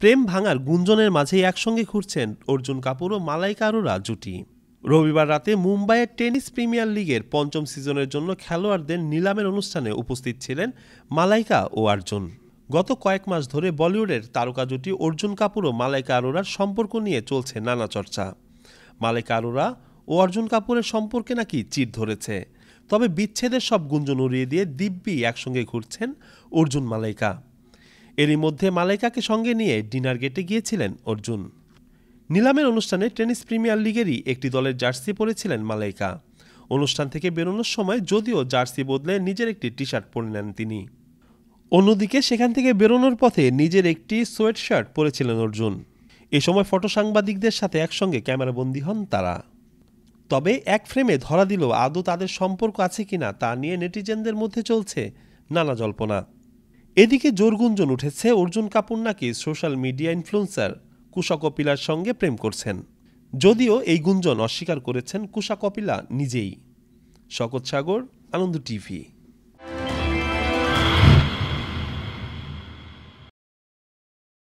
প্রেম ভাঙার গুঞ্জনের মাঝেই একসঙ্গে ঘুরছেন অর্জুন কাপুর ও মালাইকা আরোরা জুটি রবিবার রাতে মুম্বাইয়ের টেনিস প্রিমিয়ার লিগের পঞ্চম সিজনের জন্য খেলোয়াড়দের নিলামের অনুষ্ঠানে উপস্থিত ছিলেন মালাইকা ও অর্জুন গত কয়েক মাস ধরে বলিউডের তারকা জুটি অর্জুন কাপুর ও মালাইকা আরোরার সম্পর্ক নিয়ে চলছে নানা চর্চা মালাইকা আরোরা ও অর্জুন কাপুরের সম্পর্কে নাকি চিট ধরেছে তবে বিচ্ছেদের সব গুঞ্জন উড়িয়ে দিয়ে দিব্যি একসঙ্গে ঘুরছেন অর্জুন মালাইকা এরই মধ্যে মালাইকাকে সঙ্গে নিয়ে ডিনার গেটে গিয়েছিলেন অর্জুন নিলামের অনুষ্ঠানে টেনিস প্রিমিয়ার লিগেরই একটি দলের জার্সি পরেছিলেন মালাইকা অনুষ্ঠান থেকে বেরোনোর সময় যদিও জার্সি বদলে নিজের একটি টি শার্ট পরে নেন তিনি অন্যদিকে সেখান থেকে বেরোনোর পথে নিজের একটি সোয়েট শার্ট পরেছিলেন অর্জুন এ সময় ফটো সাংবাদিকদের সাথে একসঙ্গে ক্যামেরাবন্দী হন তারা তবে এক ফ্রেমে ধরা দিল আদৌ তাদের সম্পর্ক আছে কিনা তা নিয়ে নেটিজেনদের মধ্যে চলছে নানা জল্পনা এদিকে জোর গুঞ্জন উঠেছে অর্জুন কাপুর নাকি সোশ্যাল মিডিয়া ইনফ্লুয়েন্সার কুশা কপিলার সঙ্গে প্রেম করছেন যদিও এই গুঞ্জন অস্বীকার করেছেন কুশা কপিলা নিজেই শকত সাগর আনন্দ টিভি